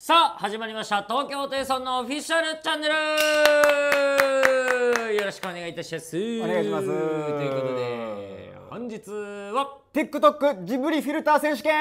さあ始まりました東京ホテイソンのオフィシャルチャンネルよろしくお願いいたしますお願いしますということで本日は TikTok ジブリフィルター選手権い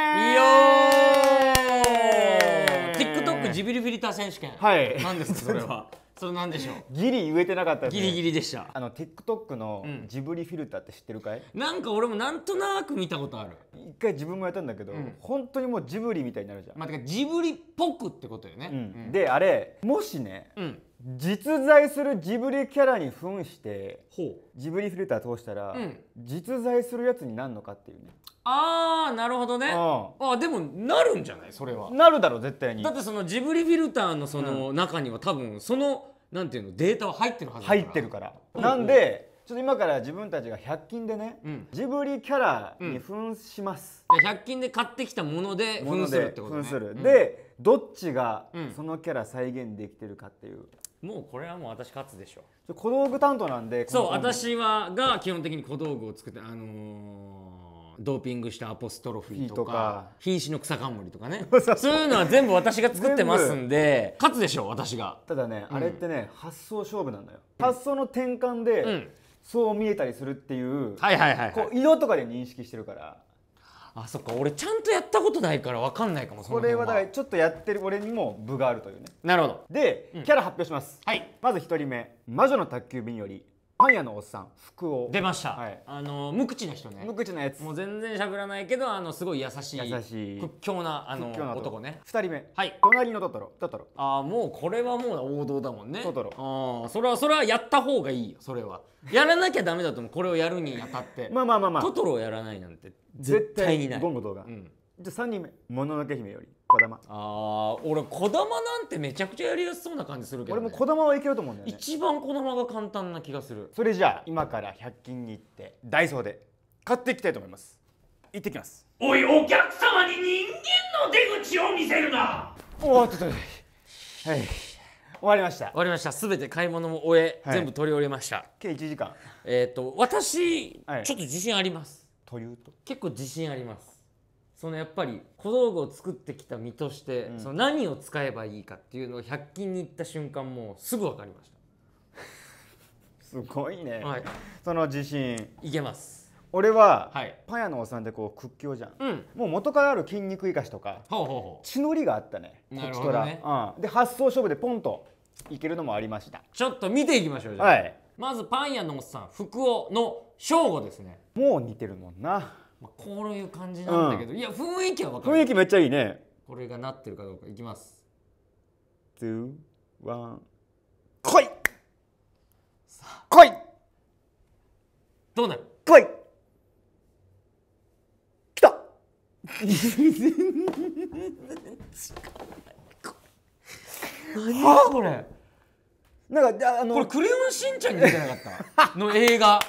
エー TikTok ジブリフィルター選手権はい何ですかそれはそれなんでしょうギリ言えてなかった、ね、ギリギリでしたあの TikTok のジブリフィルターって知ってるかい、なんか俺もなんとなく見たことある一回自分もやったんだけど、うん、本当にもうジブリみたいになるじゃんまあてかジブリっぽくってことよね、うん、であれもしね、うん実在するジブリキャラに扮してジブリフィルター通したら、うん、実在するやつになるのかっていうねああなるほどね、あでもなるんじゃないそれはなるだろ絶対にだってそのジブリフィルターのその中には多分その、うん、なんていうのデータは入ってるはず入ってるから、うん、なんで、ちょっと今から自分たちが100均でね、うん、ジブリキャラに扮します、うん、100均で買ってきたもので扮するってことねで、うん、どっちがそのキャラ再現できてるかっていう、もうこれはもう私勝つでしょ小道具担当なんでそう私はが基本的に小道具を作ってあのー、ドーピングしたアポストロフィーとか瀕死の草冠とかね そういうのは全部私が作ってますんで 勝つでしょ私がただね、あれってね発想勝負なんだよ、発想の転換で、うん、そう見えたりするっていう,、はいはいはい、はい、こう色とかで認識してるからあそっか俺ちゃんとやったことないから分かんないかもこれはだからちょっとやってる俺にも分があるというねなるほどで、うん、キャラ発表します、はいまず1人目魔女の宅急便よりパン屋のおっさん福を出ました、はい、あの無口な人ね無口なやつもう全然しゃべらないけどあのすごい優しい優しい屈強なあの男ね2人目はい隣のトトロトトロああもうこれはもう王道だもんねトトロああそれはそれはやった方がいいよそれはやらなきゃダメだと思うこれをやるにあたって まあまあまあまあトトロをやらないなんて絶対にない言語道が、うんじゃあ3人目もののけ姫よりこだま」ああ俺だまなんてめちゃくちゃやりやすそうな感じするけど、ね、俺もこだまはいけると思うんだよね一番こだまが簡単な気がするそれじゃあ今から100均に行ってダイソーで買っていきたいと思います行ってきますおいお客様に人間の出口を見せるなおっとっとはい終わりました終わりました全て買い物も終え、はい、全部取り終えました計1時間えっ、ー、と私、はい、ちょっと自信ありますというと結構自信ありますそのやっぱり小道具を作ってきた身として、うん、その何を使えばいいかっていうのを100均に行った瞬間もうすぐ分かりましたすごいね、はい、その自信いけます俺は、はい、パン屋のおっさんでこう屈強じゃん、うん、もう元からある筋肉生かしとか血のりがあったねこっちから、ねうん、で発想勝負でポンといけるのもありましたちょっと見ていきましょうじゃあ、はい、まずパン屋のおっさん福男の正吾ですねもう似てるもんなまあ、こういう感じなんだけど、うん、いや雰囲気は分かる雰囲気めっちゃいいねこれがなってるかどうかいきます2 1来いさあ来いどうなる来い来た全然違う何これなんかあのこれ「クレヨンしんちゃん」に出てなかったの映画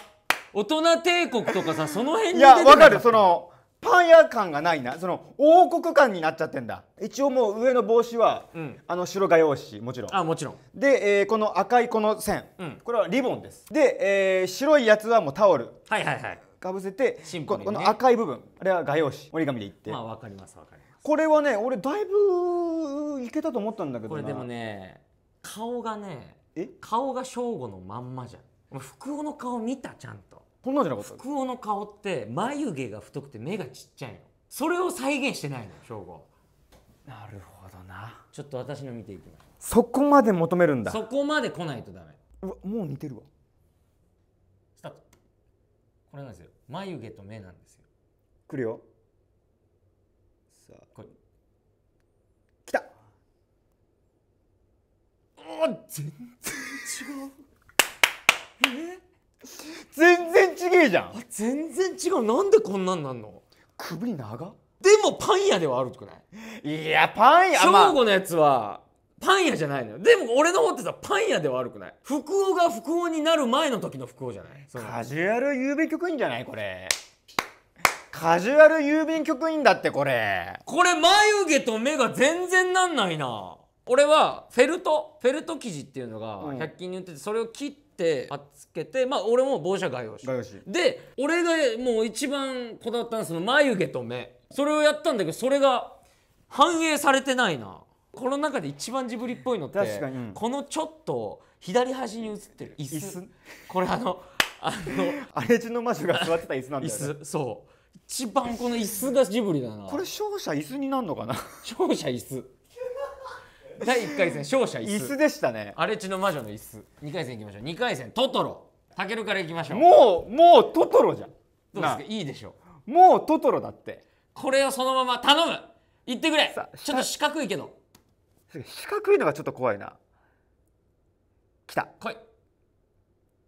大人帝国とかさその辺にいやわかるそのパン屋感がないなその王国感になっちゃってんだ一応もう上の帽子は、うん、あの白画用紙もちろんあもちろんで、えー、この赤いこの線、うん、これはリボンですで、えー、白いやつはもうタオルはいはいはいかぶせて、ね、この赤い部分あれは画用紙折り紙でいってまあわかります分かりますこれはね俺だいぶいけたと思ったんだけどこれでもね顔がねえ顔が正吾のまんまじゃん福男の顔見たちゃんとこんなんじゃなかった福尾の顔って眉毛が太くて目がちっちゃいのそれを再現してないの省吾なるほどなちょっと私の見ていきましょうそこまで求めるんだそこまで来ないとダメうわもう似てるわスタートこれなんですよ眉毛と目なんですよ来るよさあこい来たお全然違うえ 全然けえじゃん全然違うなんでこんなんなんの首長でもパン屋ではあるくないいやパン屋ーゴのやつはパン屋じゃないのよでも俺の方ってさパン屋では悪くない福男が福男になる前の時の福男じゃないカジュアル郵便局員じゃないこれカジュアル郵便局員だってこれこれ眉毛と目が全然なんないな俺はフェルトフェルト生地っていうのが100均に売っててそれを切ってって貼っつけてまあ俺も帽子は画用紙で俺がもう一番こだわったのはその眉毛と目それをやったんだけどそれが反映されてないなこの中で一番ジブリっぽいのって確かに、うん、このちょっと左端に映ってる椅子これあのあの荒 れジの魔女が座ってた椅子なんだよ、ね、椅子そう一番この椅子がジブリだなこれ勝者椅子になるのかな勝者椅子第1回戦勝者椅子椅子でしたね荒地の魔女の椅子2回戦いきましょう2回戦トトロタケルからいきましょうもうもうトトロじゃんどうですかいいでしょうもうトトロだってこれをそのまま頼む言ってくれちょっと四角いけど四角いのがちょっと怖いな来た来い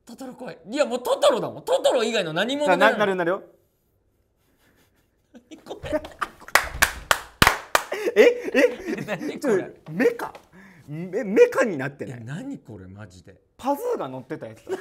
トトロ来いいやもうトトロだもんトトロ以外の何者ななるなるなるよ これええ何これメカメメカになってない何これマジでパズーが乗ってたやつ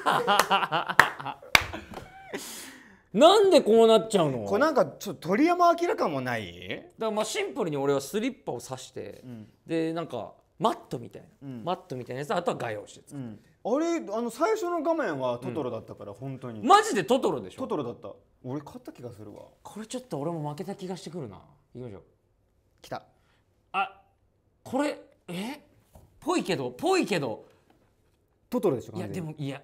なんでこうなっちゃうのこれなんかちょっと鳥山明感もないだからまあシンプルに俺はスリッパを刺して、うん、でなんかマットみたいな、うん、マットみたいなやつあとは画用紙使って、うんあれあの最初の画面はトトロだったから、うん、本当にマジでトトロでしょトトロだった俺勝った気がするわこれちょっと俺も負けた気がしてくるないきましょう来たあこれえぽいけどぽいけどトトロでしょいやでもいや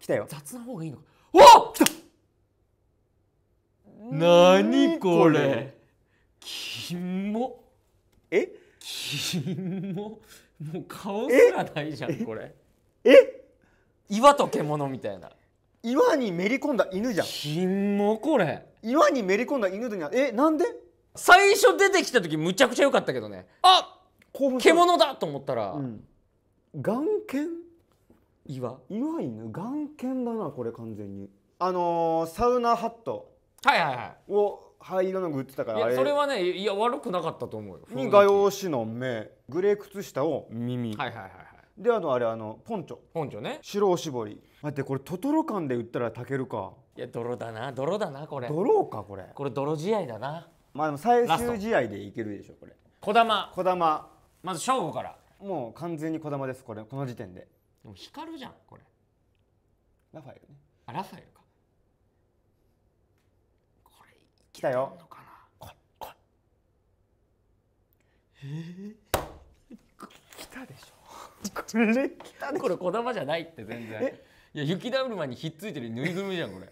来たよ雑な方がいいのかお来た何これキモえキモもう顔すらないじゃんこれえ岩と獣みたいな岩にめり込んだ犬じゃんキモこれ岩にめり込んだ犬とにはえなんで最初出てきた時むちゃくちゃ良かったけどねあ獣だと思ったら、うん、眼犬岩岩犬眼犬だなこれ完全にあのー、サウナハットはいはいはいを灰色の具売ってたからそれはねいや悪くなかったと思うよに画用紙の目グレー靴下を耳はいはいはいであのあれあのポンチョポンチョね白おしぼり待ってこれトトロ感で売ったら炊けるかいや泥だな泥だなこれ泥かこれこれ泥仕合だなまあでも最終試合でいけるでしょこれ児玉児玉まず正吾からもう完全に児玉ですこれこの時点ででも光るじゃんこれラファエルねあラファエルかこれ来たよこれこれえ来たでしょこれ来たでしょこれ児玉じゃないって全然いや雪だるまにひっついてるぬいぐるみじゃんこれ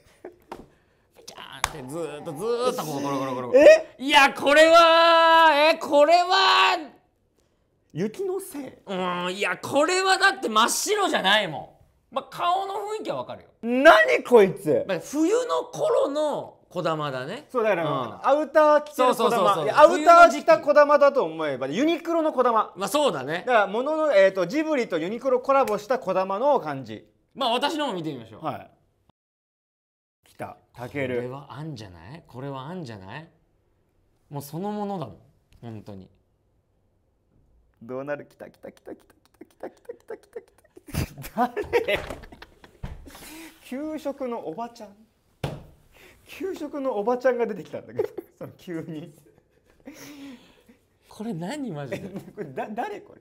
ってずっとずっとこうゴロゴロゴロえいやこれはえこれは雪のせいうんいやこれはだって真っ白じゃないもん、まあ、顔の雰囲気はわかるよ何こいつ、ま冬の頃の小玉だねそうだよら、うん、アウター着てる小玉アウター着た小玉だと思えばユニクロの小玉まあそうだねだからものの、えーと、とジブリとユニクロコラボした小玉の感じまあ私のも見てみましょうはいたけるこれはあんじゃないこれはあんじゃないもうそのものだもん本当にどうなるきたきたきたきたきたきたきたきたきたきた誰給食のおばちゃん給食のおばちゃんが出てきたんだけどその急にこれ何マジでこれだ誰これ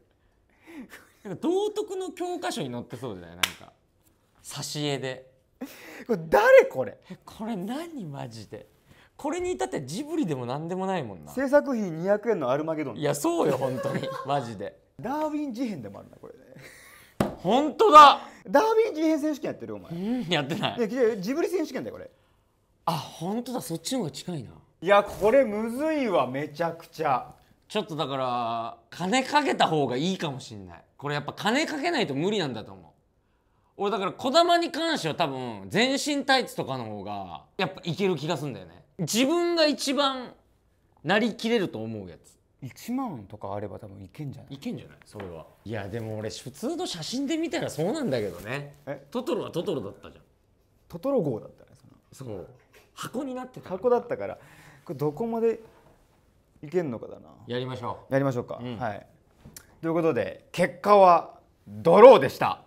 なんか道徳の教科書に載ってそうじゃないなんか挿絵で これ誰これこれ何マジでこれに至ってジブリでも何でもないもんな制作費200円のアルマゲドンいやそうよ本当に マジでダーウィン事変でもあるなこれね本当だダーウィン事変選手権やってるお前、うん、やってないでジブリ選手権だよこれあ本当だそっちの方が近いないやこれむずいわめちゃくちゃちょっとだから金かけた方がいいかもしんないこれやっぱ金かけないと無理なんだと思う俺だから児玉に関しては多分全身タイツとかの方がやっぱいける気がすんだよね自分が一番なりきれると思うやつ1万とかあれば多分いけんじゃないいけんじゃないそれはいやでも俺普通の写真で見たらそうなんだけどねトトロはトトロだったじゃんトトロ号だったねそのそう箱になってた箱だったからこれどこまでいけんのかだなやりましょうやりましょうか、うんはいということで結果はドローでした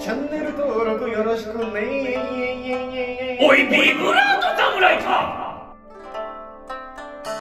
チャンネル登録よろしくねおいビブラート侍か